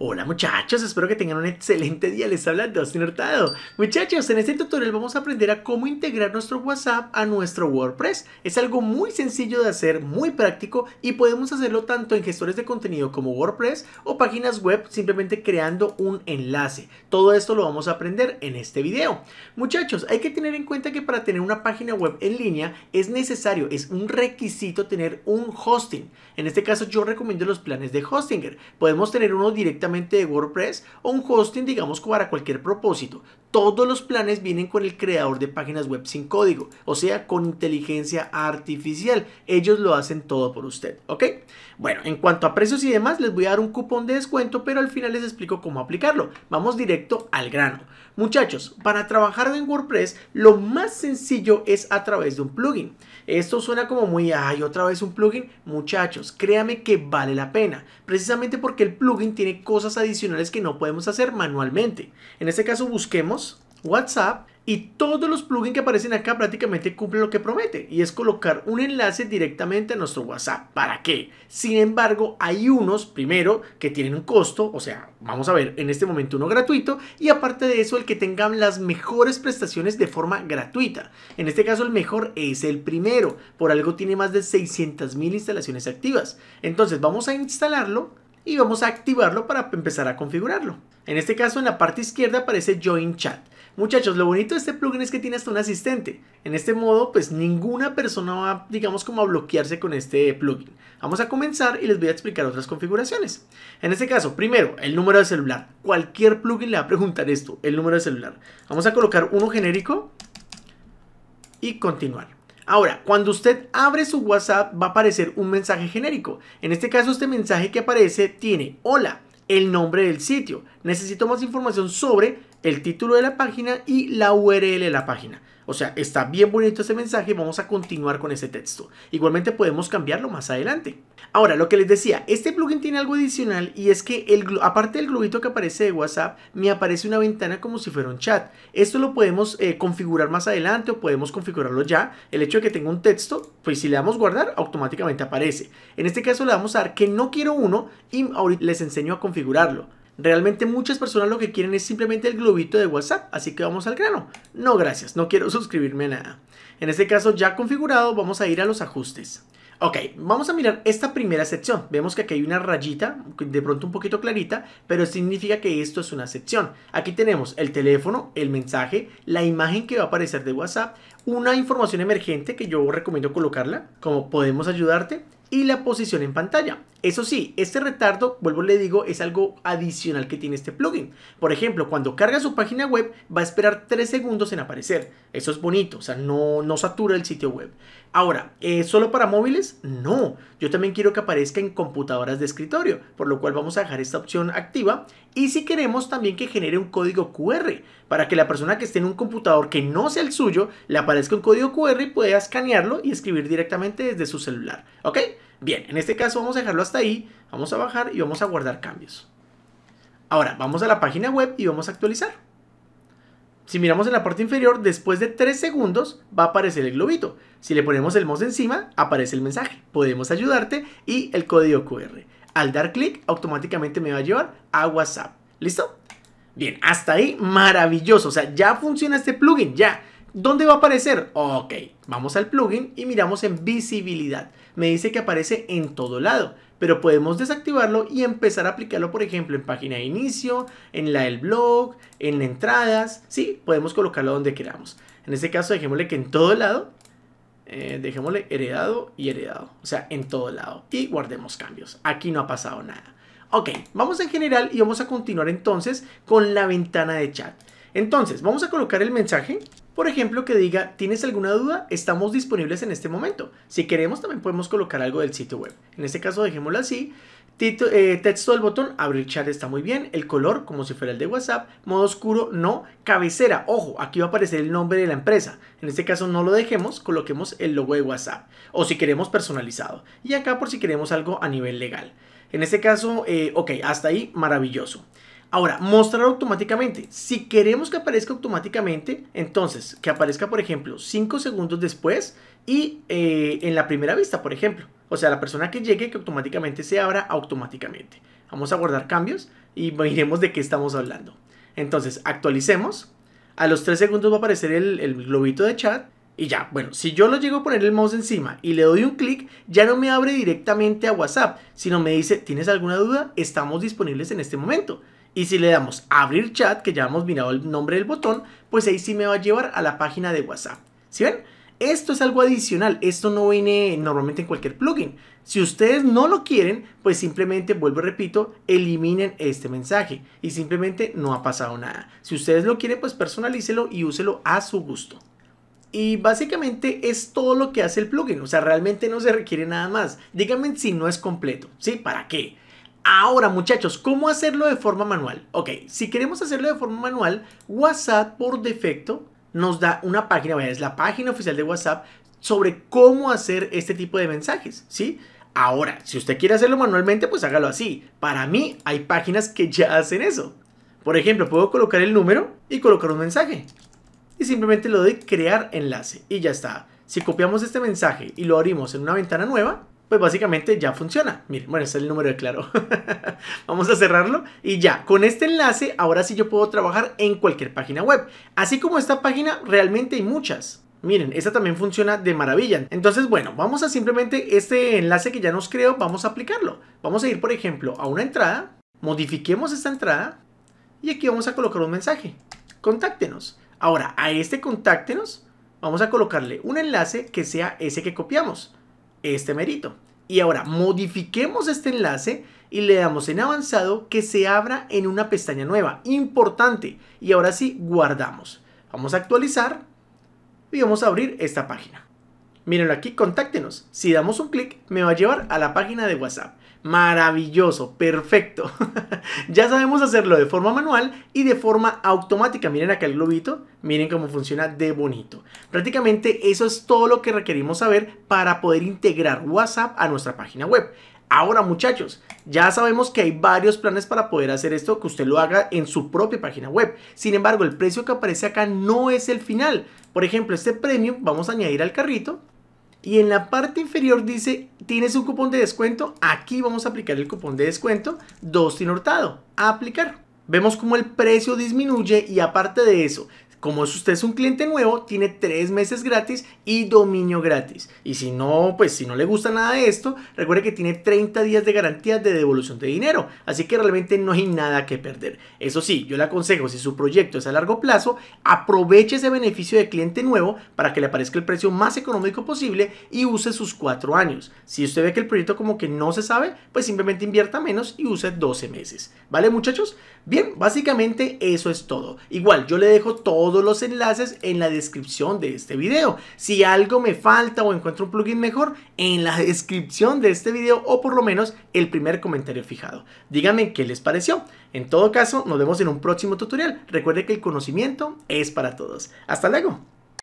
Hola muchachos, espero que tengan un excelente día, les habla Dustin Hurtado. Muchachos, en este tutorial vamos a aprender a cómo integrar nuestro WhatsApp a nuestro WordPress. Es algo muy sencillo de hacer, muy práctico y podemos hacerlo tanto en gestores de contenido como WordPress o páginas web simplemente creando un enlace. Todo esto lo vamos a aprender en este video. Muchachos, hay que tener en cuenta que para tener una página web en línea es necesario, es un requisito tener un hosting. En este caso yo recomiendo los planes de Hostinger. Podemos tener uno directamente de WordPress o un hosting, digamos, para cualquier propósito. Todos los planes vienen con el creador de páginas web sin código, o sea, con inteligencia artificial. Ellos lo hacen todo por usted, ¿ok? Bueno, en cuanto a precios y demás, les voy a dar un cupón de descuento, pero al final les explico cómo aplicarlo. Vamos directo al grano. Muchachos, para trabajar en WordPress, lo más sencillo es a través de un plugin. Esto suena como muy, ay, otra vez un plugin. Muchachos, créame que vale la pena, precisamente porque el plugin tiene cosas cosas adicionales que no podemos hacer manualmente. En este caso busquemos WhatsApp y todos los plugins que aparecen acá prácticamente cumplen lo que promete y es colocar un enlace directamente a nuestro WhatsApp. ¿Para qué? Sin embargo, hay unos, primero, que tienen un costo, o sea, vamos a ver, en este momento uno gratuito y aparte de eso el que tengan las mejores prestaciones de forma gratuita. En este caso el mejor es el primero, por algo tiene más de mil instalaciones activas. Entonces vamos a instalarlo y vamos a activarlo para empezar a configurarlo. En este caso en la parte izquierda aparece Join Chat. Muchachos, lo bonito de este plugin es que tiene hasta un asistente. En este modo, pues ninguna persona va, digamos, como a bloquearse con este plugin. Vamos a comenzar y les voy a explicar otras configuraciones. En este caso, primero, el número de celular. Cualquier plugin le va a preguntar esto, el número de celular. Vamos a colocar uno genérico y continuar. Ahora, cuando usted abre su WhatsApp va a aparecer un mensaje genérico. En este caso, este mensaje que aparece tiene hola, el nombre del sitio. Necesito más información sobre el título de la página y la URL de la página. O sea, está bien bonito ese mensaje, vamos a continuar con ese texto. Igualmente podemos cambiarlo más adelante. Ahora, lo que les decía, este plugin tiene algo adicional y es que aparte del globito que aparece de WhatsApp, me aparece una ventana como si fuera un chat. Esto lo podemos eh, configurar más adelante o podemos configurarlo ya. El hecho de que tenga un texto, pues si le damos guardar, automáticamente aparece. En este caso le vamos a dar que no quiero uno y ahorita les enseño a configurarlo. Realmente muchas personas lo que quieren es simplemente el globito de WhatsApp, así que vamos al grano. No, gracias, no quiero suscribirme a nada. En este caso ya configurado, vamos a ir a los ajustes. Ok, vamos a mirar esta primera sección. Vemos que aquí hay una rayita, de pronto un poquito clarita, pero significa que esto es una sección. Aquí tenemos el teléfono, el mensaje, la imagen que va a aparecer de WhatsApp, una información emergente que yo recomiendo colocarla, como podemos ayudarte, y la posición en pantalla. Eso sí, este retardo, vuelvo le digo, es algo adicional que tiene este plugin. Por ejemplo, cuando carga su página web, va a esperar 3 segundos en aparecer. Eso es bonito, o sea, no, no satura el sitio web. Ahora, eh, ¿solo para móviles? No, yo también quiero que aparezca en computadoras de escritorio, por lo cual vamos a dejar esta opción activa. Y si queremos también que genere un código QR, para que la persona que esté en un computador que no sea el suyo, le aparezca un código QR y pueda escanearlo y escribir directamente desde su celular. ¿Ok? Bien, en este caso vamos a dejarlo así hasta ahí, vamos a bajar y vamos a guardar cambios. Ahora, vamos a la página web y vamos a actualizar. Si miramos en la parte inferior, después de tres segundos va a aparecer el globito. Si le ponemos el mouse encima, aparece el mensaje. Podemos ayudarte y el código QR. Al dar clic, automáticamente me va a llevar a WhatsApp. ¿Listo? Bien, hasta ahí maravilloso. O sea, ya funciona este plugin, ya. ¿Dónde va a aparecer? Ok, vamos al plugin y miramos en visibilidad. Me dice que aparece en todo lado, pero podemos desactivarlo y empezar a aplicarlo, por ejemplo, en página de inicio, en la del blog, en entradas. Sí, podemos colocarlo donde queramos. En este caso, dejémosle que en todo lado, eh, dejémosle heredado y heredado, o sea, en todo lado. Y guardemos cambios. Aquí no ha pasado nada. Ok, vamos en general y vamos a continuar entonces con la ventana de chat. Entonces, vamos a colocar el mensaje por ejemplo, que diga, ¿tienes alguna duda? Estamos disponibles en este momento. Si queremos, también podemos colocar algo del sitio web. En este caso, dejémoslo así. Eh, texto del botón, abrir chat está muy bien. El color, como si fuera el de WhatsApp. Modo oscuro, no. Cabecera, ojo, aquí va a aparecer el nombre de la empresa. En este caso no lo dejemos, coloquemos el logo de WhatsApp. O si queremos personalizado. Y acá por si queremos algo a nivel legal. En este caso, eh, ok, hasta ahí, maravilloso. Ahora, mostrar automáticamente. Si queremos que aparezca automáticamente, entonces que aparezca, por ejemplo, 5 segundos después y eh, en la primera vista, por ejemplo. O sea, la persona que llegue que automáticamente se abra automáticamente. Vamos a guardar cambios y miremos de qué estamos hablando. Entonces, actualicemos. A los 3 segundos va a aparecer el, el globito de chat. Y ya, bueno, si yo lo llego a poner el mouse encima y le doy un clic, ya no me abre directamente a WhatsApp, sino me dice, ¿tienes alguna duda? Estamos disponibles en este momento. Y si le damos abrir chat, que ya hemos mirado el nombre del botón, pues ahí sí me va a llevar a la página de WhatsApp. ¿Sí ven? Esto es algo adicional, esto no viene normalmente en cualquier plugin. Si ustedes no lo quieren, pues simplemente, vuelvo y repito, eliminen este mensaje y simplemente no ha pasado nada. Si ustedes lo quieren, pues personalícelo y úselo a su gusto. Y básicamente es todo lo que hace el plugin, o sea, realmente no se requiere nada más. Díganme si no es completo, ¿sí? ¿Para qué? Ahora muchachos, ¿cómo hacerlo de forma manual? Ok, si queremos hacerlo de forma manual, WhatsApp por defecto nos da una página, es la página oficial de WhatsApp sobre cómo hacer este tipo de mensajes, ¿sí? Ahora, si usted quiere hacerlo manualmente, pues hágalo así. Para mí hay páginas que ya hacen eso. Por ejemplo, puedo colocar el número y colocar un mensaje. Y simplemente lo de crear enlace y ya está. Si copiamos este mensaje y lo abrimos en una ventana nueva, pues básicamente ya funciona. Miren, bueno, ese es el número de Claro. Vamos a cerrarlo y ya. Con este enlace, ahora sí yo puedo trabajar en cualquier página web. Así como esta página, realmente hay muchas. Miren, esta también funciona de maravilla. Entonces, bueno, vamos a simplemente este enlace que ya nos creó, vamos a aplicarlo. Vamos a ir, por ejemplo, a una entrada, modifiquemos esta entrada y aquí vamos a colocar un mensaje. Contáctenos. Ahora, a este contáctenos, vamos a colocarle un enlace que sea ese que copiamos este mérito Y ahora modifiquemos este enlace y le damos en avanzado que se abra en una pestaña nueva. Importante. Y ahora sí, guardamos. Vamos a actualizar y vamos a abrir esta página. Mírenlo aquí, contáctenos. Si damos un clic, me va a llevar a la página de WhatsApp. Maravilloso, perfecto. ya sabemos hacerlo de forma manual y de forma automática. Miren acá el globito, miren cómo funciona de bonito. Prácticamente eso es todo lo que requerimos saber para poder integrar WhatsApp a nuestra página web. Ahora muchachos, ya sabemos que hay varios planes para poder hacer esto, que usted lo haga en su propia página web. Sin embargo, el precio que aparece acá no es el final. Por ejemplo, este premium vamos a añadir al carrito y en la parte inferior dice, tienes un cupón de descuento, aquí vamos a aplicar el cupón de descuento sin Hurtado, a aplicar. Vemos cómo el precio disminuye y aparte de eso, como usted es un cliente nuevo, tiene tres meses gratis y dominio gratis. Y si no, pues si no le gusta nada de esto, recuerde que tiene 30 días de garantía de devolución de dinero. Así que realmente no hay nada que perder. Eso sí, yo le aconsejo, si su proyecto es a largo plazo, aproveche ese beneficio de cliente nuevo para que le aparezca el precio más económico posible y use sus cuatro años. Si usted ve que el proyecto como que no se sabe, pues simplemente invierta menos y use 12 meses. ¿Vale muchachos? Bien, básicamente eso es todo. Igual, yo le dejo todo todos los enlaces en la descripción de este video. Si algo me falta o encuentro un plugin mejor, en la descripción de este video o por lo menos el primer comentario fijado. Díganme qué les pareció. En todo caso, nos vemos en un próximo tutorial. Recuerde que el conocimiento es para todos. Hasta luego.